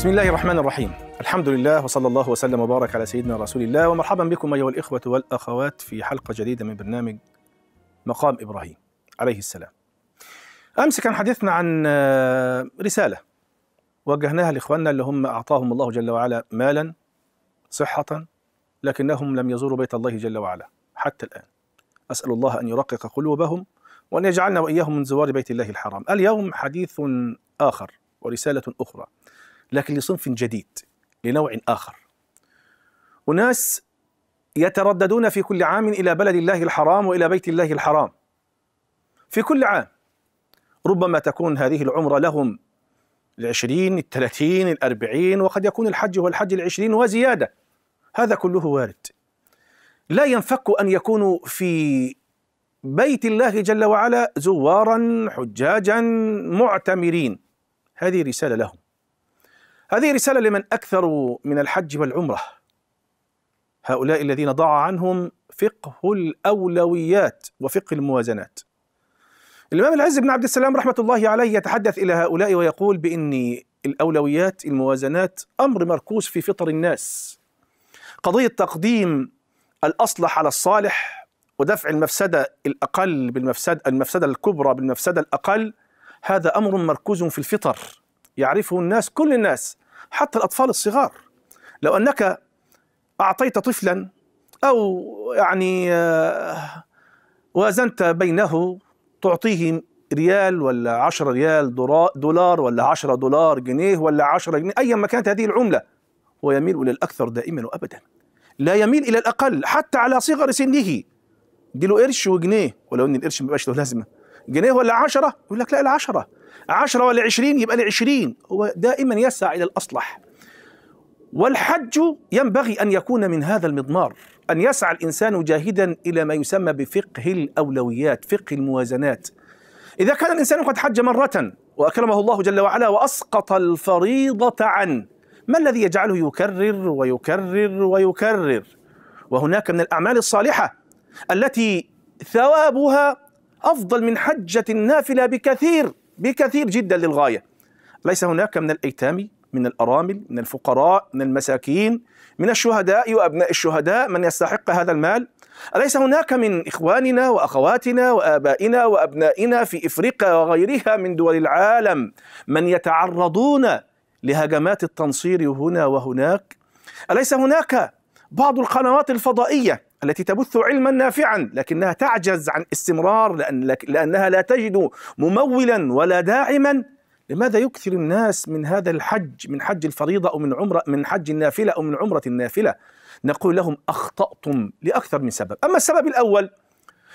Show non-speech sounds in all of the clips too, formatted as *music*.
بسم الله الرحمن الرحيم الحمد لله وصلى الله وسلم وبارك على سيدنا رسول الله ومرحبا بكم أيها الإخوة والأخوات في حلقة جديدة من برنامج مقام إبراهيم عليه السلام أمس كان حديثنا عن آه، رسالة وجهناها لإخواننا اللي هم أعطاهم الله جل وعلا مالا صحة لكنهم لم يزوروا بيت الله جل وعلا حتى الآن أسأل الله أن يرقق قلوبهم وأن يجعلنا وإياهم من زوار بيت الله الحرام اليوم حديث آخر ورسالة أخرى لكن لصنف جديد لنوع آخر أناس يترددون في كل عام إلى بلد الله الحرام وإلى بيت الله الحرام في كل عام ربما تكون هذه العمرة لهم العشرين الثلاثين الأربعين وقد يكون الحج هو الحج العشرين وزيادة هذا كله وارد لا ينفك أن يكونوا في بيت الله جل وعلا زوارا حجاجا معتمرين هذه رسالة لهم هذه رسالة لمن أكثروا من الحج والعمرة هؤلاء الذين ضاع عنهم فقه الأولويات وفقه الموازنات الإمام العز بن عبد السلام رحمة الله عليه يتحدث إلى هؤلاء ويقول بإن الأولويات الموازنات أمر مركوز في فطر الناس قضية تقديم الأصلح على الصالح ودفع المفسدة الأقل بالمفسدة المفسدة الكبرى بالمفسدة الأقل هذا أمر مركوز في الفطر يعرفه الناس كل الناس حتى الأطفال الصغار لو أنك أعطيت طفلا أو يعني آه، وازنت بينه تعطيه ريال ولا 10 ريال دولار ولا 10 دولار جنيه ولا 10 جنيه أيا ما كانت هذه العملة ويميل إلى الأكثر دائما وأبدا لا يميل إلى الأقل حتى على صغر سنه له قرش وجنيه ولو ان القرش ما له لازمه جنيه ولا 10 يقول لك لا العشرة 10 ولا 20 يبقى لعشرين 20 هو دائما يسعى إلى الأصلح والحج ينبغي أن يكون من هذا المضمار أن يسعى الإنسان جاهدا إلى ما يسمى بفقه الأولويات فقه الموازنات إذا كان الإنسان قد حج مرة وأكرمه الله جل وعلا وأسقط الفريضة عنه ما الذي يجعله يكرر ويكرر ويكرر وهناك من الأعمال الصالحة التي ثوابها أفضل من حجة النافلة بكثير بكثير جدا للغاية ليس هناك من الأيتام من الأرامل من الفقراء من المساكين من الشهداء وأبناء الشهداء من يستحق هذا المال أليس هناك من إخواننا وأخواتنا وآبائنا وأبنائنا في إفريقيا وغيرها من دول العالم من يتعرضون لهجمات التنصير هنا وهناك أليس هناك بعض القنوات الفضائية التي تبث علما نافعا لكنها تعجز عن استمرار لأن لأنها لا تجد ممولا ولا داعما لماذا يكثر الناس من هذا الحج من حج الفريضة أو من عمرة من حج النافلة أو من عمرة النافلة نقول لهم أخطأتم لأكثر من سبب أما السبب الأول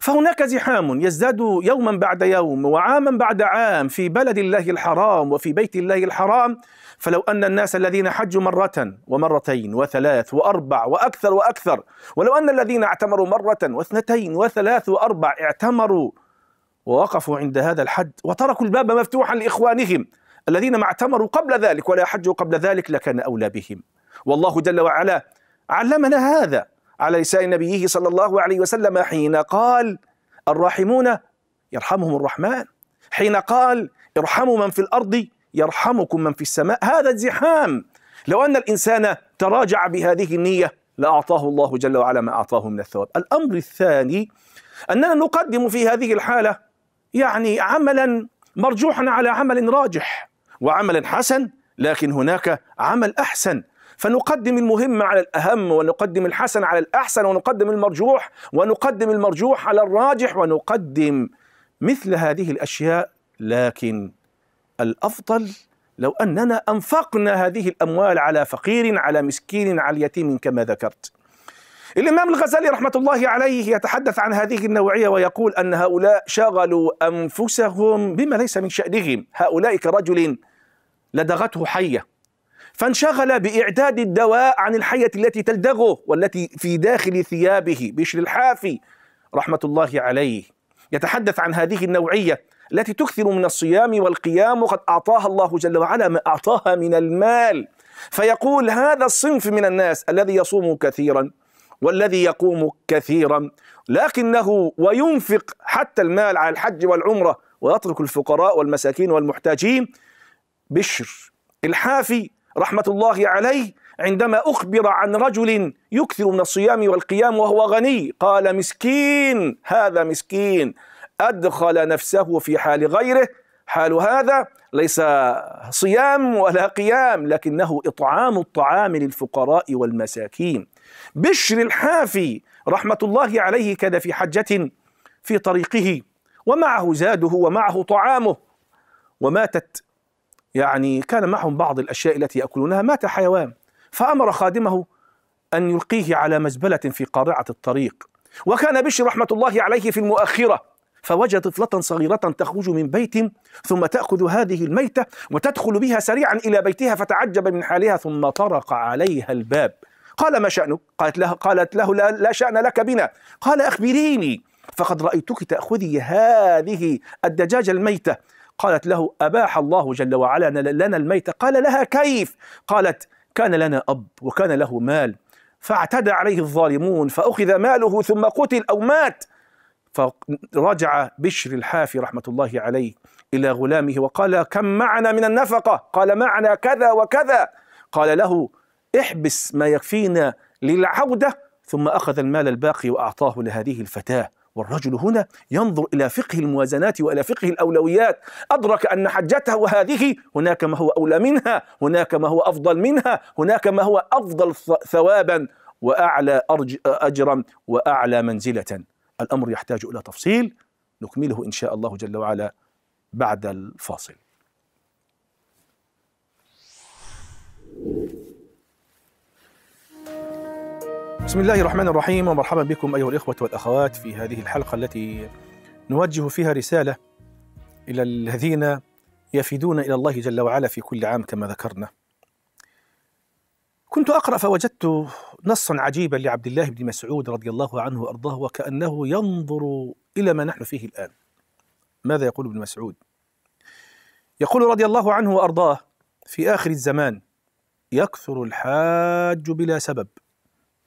فهناك زحام يزداد يوما بعد يوم وعاما بعد عام في بلد الله الحرام وفي بيت الله الحرام فلو أن الناس الذين حجوا مرة ومرتين وثلاث وأربع وأكثر وأكثر ولو أن الذين اعتمروا مرة واثنتين وثلاث وأربع اعتمروا ووقفوا عند هذا الحد وتركوا الباب مفتوحا لإخوانهم الذين ما اعتمروا قبل ذلك ولا حجوا قبل ذلك لكان أولى بهم والله جل وعلا علمنا هذا على لسان نبيه صلى الله عليه وسلم حين قال الراحمون يرحمهم الرحمن حين قال ارحموا من في الأرض يرحمكم من في السماء هذا الزحام لو أن الإنسان تراجع بهذه النية لأعطاه الله جل وعلا ما أعطاه من الثواب الأمر الثاني أننا نقدم في هذه الحالة يعني عملا مرجوحا على عمل راجح وعمل حسن لكن هناك عمل أحسن فنقدم المهم على الأهم ونقدم الحسن على الأحسن ونقدم المرجوح ونقدم المرجوح على الراجح ونقدم مثل هذه الأشياء لكن الأفضل لو أننا أنفقنا هذه الأموال على فقير على مسكين على يتيم كما ذكرت الإمام الغزالي رحمة الله عليه يتحدث عن هذه النوعية ويقول أن هؤلاء شغلوا أنفسهم بما ليس من شأنهم هؤلاء كرجل لدغته حية فانشغل بإعداد الدواء عن الحية التي تلدغه والتي في داخل ثيابه بشر الحافي رحمة الله عليه يتحدث عن هذه النوعية التي تكثر من الصيام والقيام وقد أعطاها الله جل وعلا ما أعطاها من المال فيقول هذا الصنف من الناس الذي يصوم كثيرا والذي يقوم كثيرا لكنه وينفق حتى المال على الحج والعمرة ويترك الفقراء والمساكين والمحتاجين بشر الحافي رحمة الله عليه عندما أخبر عن رجل يكثر من الصيام والقيام وهو غني قال مسكين هذا مسكين أدخل نفسه في حال غيره حال هذا ليس صيام ولا قيام لكنه إطعام الطعام للفقراء والمساكين بشر الحافي رحمة الله عليه كان في حجة في طريقه ومعه زاده ومعه طعامه وماتت يعني كان معهم بعض الأشياء التي يأكلونها مات حيوان فأمر خادمه أن يلقيه على مزبلة في قارعة الطريق وكان بشر رحمة الله عليه في المؤخرة فوجد طفلة صغيرة تخرج من بيت ثم تأخذ هذه الميتة وتدخل بها سريعا إلى بيتها فتعجب من حالها ثم طرق عليها الباب قال ما شأنك؟ قالت له, قالت له لا, لا شأن لك بنا قال أخبريني فقد رأيتك تأخذي هذه الدجاجة الميتة قالت له أباح الله جل وعلا لنا الميت قال لها كيف قالت كان لنا أب وكان له مال فاعتدى عليه الظالمون فأخذ ماله ثم قتل أو مات فرجع بشر الحافي رحمة الله عليه إلى غلامه وقال كم معنا من النفقة قال معنا كذا وكذا قال له احبس ما يكفينا للعودة ثم أخذ المال الباقي وأعطاه لهذه الفتاة والرجل هنا ينظر إلى فقه الموازنات وإلى فقه الأولويات أدرك أن حجته وهذه هناك ما هو أولى منها هناك ما هو أفضل منها هناك ما هو أفضل ثوابا وأعلى أجرا وأعلى منزلة الأمر يحتاج إلى تفصيل نكمله إن شاء الله جل وعلا بعد الفاصل Thank you. بسم الله الرحمن الرحيم ومرحبا بكم أيها الإخوة والأخوات في هذه الحلقة التي نوجه فيها رسالة إلى الذين يفدون إلى الله جل وعلا في كل عام كما ذكرنا كنت أقرأ فوجدت نصا عجيبا لعبد الله بن مسعود رضي الله عنه وأرضاه وكأنه ينظر إلى ما نحن فيه الآن ماذا يقول ابن مسعود يقول رضي الله عنه وأرضاه في آخر الزمان يكثر الحاج بلا سبب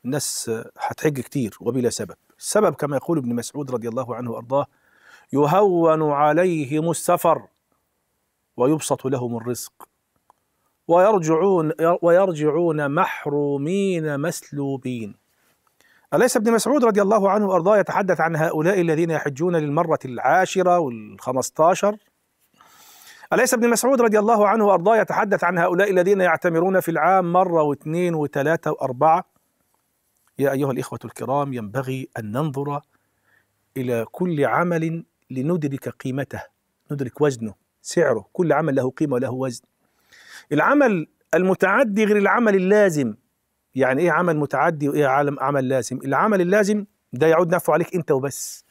الناس هتحج كتير وبلا سبب السبب كما يقول ابن مسعود رضي الله عنه وأرضاه يهون عليهم السفر ويبسط لهم الرزق ويرجعون ويرجعون محرومين مسلوبين أليس ابن مسعود رضي الله عنه وأرضاه يتحدث عن هؤلاء الذين يحجون للمرة العاشرة والخمستاشر أليس ابن مسعود رضي الله عنه وأرضاه يتحدث عن هؤلاء الذين يعتمرون في العام مرة واثنين وثلاثة وأربعة يا أيها الإخوة الكرام ينبغي أن ننظر إلى كل عمل لندرك قيمته ندرك وزنه سعره كل عمل له قيمة وله وزن العمل المتعدي غير العمل اللازم يعني ايه عمل متعدي وايه عالم عمل لازم العمل اللازم ده يعود نفع عليك انت وبس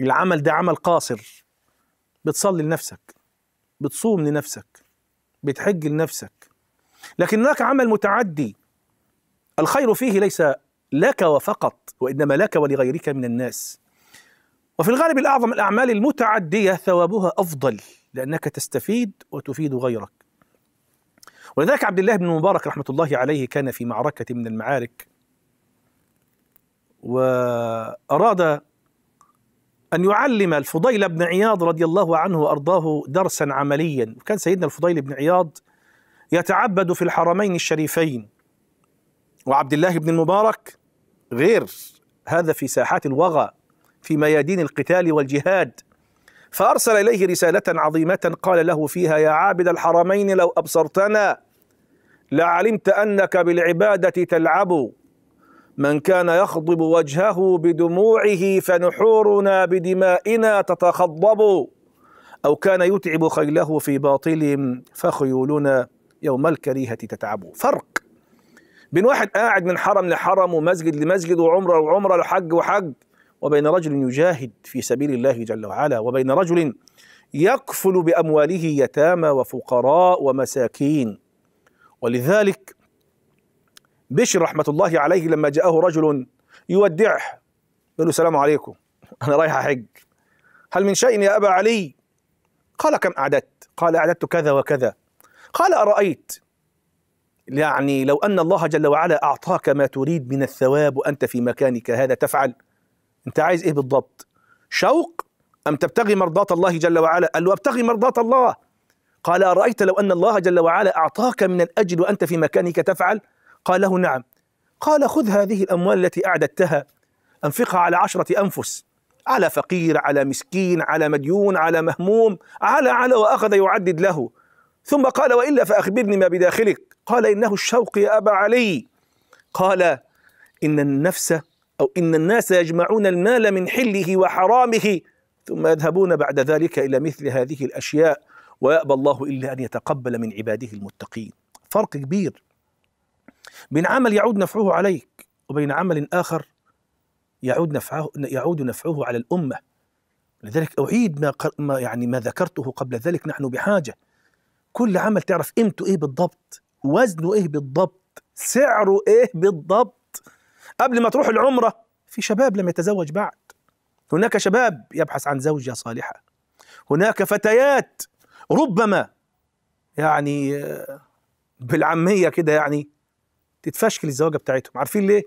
العمل ده عمل قاصر بتصلي لنفسك بتصوم لنفسك بتحج لنفسك لكن هناك عمل متعدي الخير فيه ليس لك وفقط وإنما لك ولغيرك من الناس وفي الغالب الأعظم الأعمال المتعدية ثوابها أفضل لأنك تستفيد وتفيد غيرك ولذلك عبد الله بن مبارك رحمة الله عليه كان في معركة من المعارك وأراد أن يعلم الفضيل بن عياض رضي الله عنه وأرضاه درسا عمليا وكان سيدنا الفضيل بن عياض يتعبد في الحرمين الشريفين وعبد الله بن المبارك غير هذا في ساحات الوغى في ميادين القتال والجهاد فأرسل إليه رسالة عظيمة قال له فيها يا عابد الحرمين لو أبصرتنا لعلمت أنك بالعبادة تلعب من كان يخضب وجهه بدموعه فنحورنا بدمائنا تتخضب أو كان يتعب خيله في باطل فخيولنا يوم الكريهة تتعب فرق بين واحد قاعد من حرم لحرم ومسجد لمسجد وعمره وعمره وحج وحج وبين رجل يجاهد في سبيل الله جل وعلا وبين رجل يكفل بامواله يتامى وفقراء ومساكين ولذلك بشر رحمه الله عليه لما جاءه رجل يودعه يقول له السلام عليكم *laughs* انا رايح احج هل من شيء يا ابا علي قال كم اعددت قال اعددت كذا وكذا قال ارايت يعني لو أن الله جل وعلا أعطاك ما تريد من الثواب وأنت في مكانك هذا تفعل أنت عايز إيه بالضبط شوق أم تبتغي مرضاة الله جل وعلا قال له ابتغي مرضاة الله قال أرأيت لو أن الله جل وعلا أعطاك من الاجل وأنت في مكانك تفعل قال له نعم قال خذ هذه الأموال التي أعددتها أنفقها على عشرة أنفس على فقير على مسكين على مديون على مهموم على على وأخذ يعدد له ثم قال وإلا فأخبرني ما بداخلك قال إنه الشوق يا أبا علي قال إن النفس أو إن الناس يجمعون المال من حله وحرامه ثم يذهبون بعد ذلك إلى مثل هذه الأشياء ويأبى الله إلا أن يتقبل من عباده المتقين فرق كبير بين عمل يعود نفعه عليك وبين عمل آخر يعود نفعه يعود نفعه على الأمة لذلك أعيد ما, ما يعني ما ذكرته قبل ذلك نحن بحاجة كل عمل تعرف قيمته إيه بالضبط وزنه ايه بالضبط سعره ايه بالضبط قبل ما تروح العمرة في شباب لم يتزوج بعد هناك شباب يبحث عن زوجة صالحة هناك فتيات ربما يعني آه، بالعامية كده يعني تتفشكل الزواجة بتاعتهم عارفين ليه؟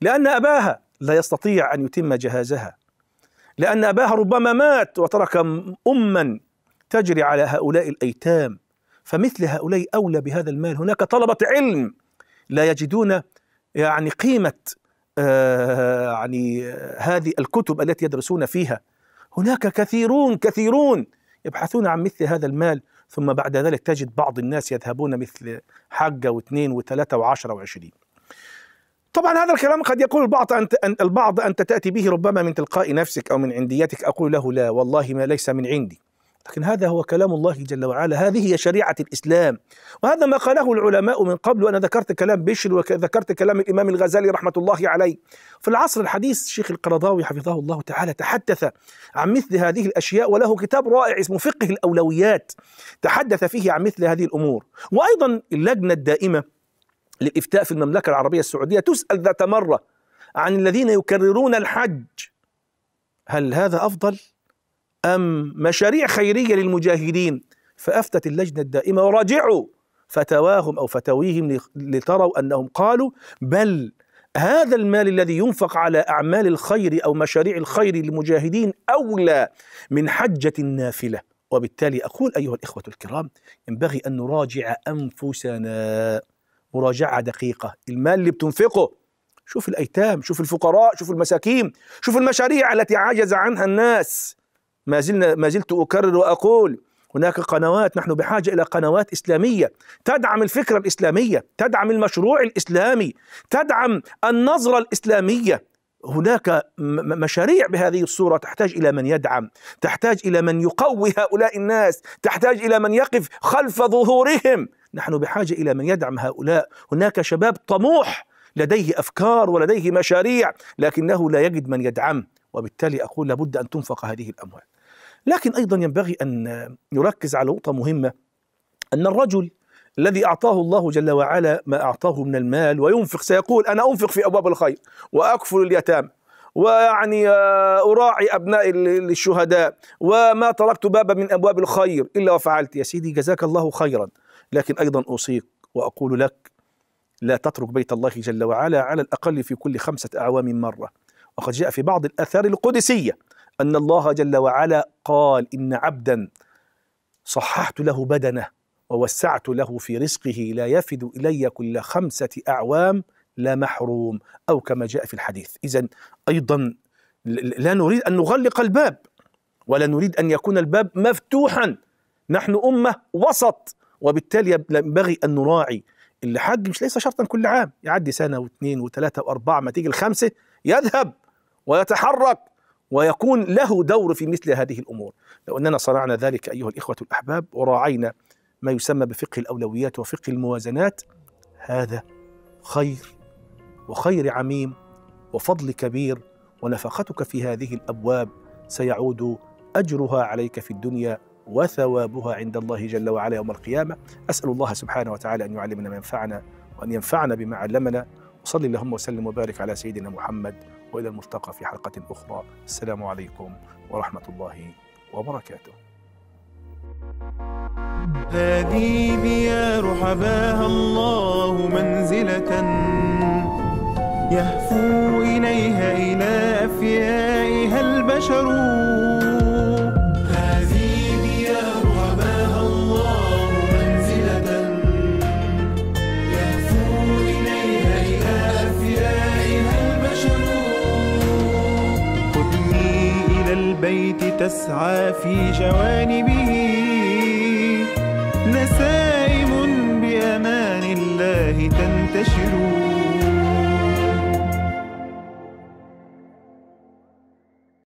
لأن أباها لا يستطيع أن يتم جهازها لأن أباها ربما مات وترك أما تجري على هؤلاء الأيتام فمثل هؤلاء أولى بهذا المال هناك طلبة علم لا يجدون يعني قيمة آه يعني هذه الكتب التي يدرسون فيها هناك كثيرون كثيرون يبحثون عن مثل هذا المال ثم بعد ذلك تجد بعض الناس يذهبون مثل حجة واثنين وثلاثة وعشرة وعشرين طبعا هذا الكلام قد يقول البعض أنت أن البعض أنت تأتي به ربما من تلقاء نفسك أو من عنديتك أقول له لا والله ما ليس من عندي لكن هذا هو كلام الله جل وعلا هذه هي شريعة الإسلام وهذا ما قاله العلماء من قبل وأنا ذكرت كلام بشر وذكرت كلام الإمام الغزالي رحمة الله عليه في العصر الحديث الشيخ القرضاوي حفظه الله تعالى تحدث عن مثل هذه الأشياء وله كتاب رائع اسمه فقه الأولويات تحدث فيه عن مثل هذه الأمور وأيضا اللجنة الدائمة للإفتاء في المملكة العربية السعودية تسأل ذات مرة عن الذين يكررون الحج هل هذا أفضل أم مشاريع خيرية للمجاهدين فأفتت اللجنة الدائمة وراجعوا فتواهم أو فتاويهم لتروا أنهم قالوا بل هذا المال الذي ينفق على أعمال الخير أو مشاريع الخير للمجاهدين أولى من حجة النافلة وبالتالي أقول أيها الإخوة الكرام ينبغي أن نراجع أنفسنا مراجعة دقيقة المال اللي بتنفقه شوف الأيتام شوف الفقراء شوف المساكين شوف المشاريع التي عجز عنها الناس ما زلنا ما زلت اكرر واقول هناك قنوات نحن بحاجه الى قنوات اسلاميه تدعم الفكره الاسلاميه، تدعم المشروع الاسلامي، تدعم النظره الاسلاميه. هناك مشاريع بهذه الصوره تحتاج الى من يدعم، تحتاج الى من يقوي هؤلاء الناس، تحتاج الى من يقف خلف ظهورهم. نحن بحاجه الى من يدعم هؤلاء، هناك شباب طموح لديه افكار ولديه مشاريع لكنه لا يجد من يدعمه، وبالتالي اقول لابد ان تنفق هذه الاموال. لكن أيضا ينبغي أن نركز على نقطة مهمة أن الرجل الذي أعطاه الله جل وعلا ما أعطاه من المال وينفق سيقول أنا أنفق في أبواب الخير وأكفل اليتامى ويعني آه، أراعي أبناء الشهداء وما تركت بابا من أبواب الخير إلا وفعلت يا سيدي جزاك الله خيرا لكن أيضا أوصيك وأقول لك لا تترك بيت الله جل وعلا على الأقل في كل خمسة أعوام مرة وقد جاء في بعض الأثار القدسية أن الله جل وعلا قال إن عبدا صححت له بدنه ووسعت له في رزقه لا يفد إلي كل خمسة أعوام لا محروم أو كما جاء في الحديث إذا أيضا لا نريد أن نغلق الباب ولا نريد أن يكون الباب مفتوحا نحن أمة وسط وبالتالي ينبغي أن نراعي الحج مش ليس شرطا كل عام يعدي سنة واثنين وثلاثة وأربعة ما تيجي الخمسة يذهب ويتحرك ويكون له دور في مثل هذه الامور لو اننا صنعنا ذلك ايها الاخوه الاحباب وراعينا ما يسمى بفقه الاولويات وفقه الموازنات هذا خير وخير عميم وفضل كبير ونفقتك في هذه الابواب سيعود اجرها عليك في الدنيا وثوابها عند الله جل وعلا يوم القيامه اسال الله سبحانه وتعالى ان يعلمنا ما ينفعنا وان ينفعنا بما علمنا وصلي اللهم وسلم وبارك على سيدنا محمد والى الملتقى في حلقه اخرى السلام عليكم ورحمه الله وبركاته هذه يا رحباها الله منزلة يهفو إليها إلى أفيائها البشرون تسعى في جوانبه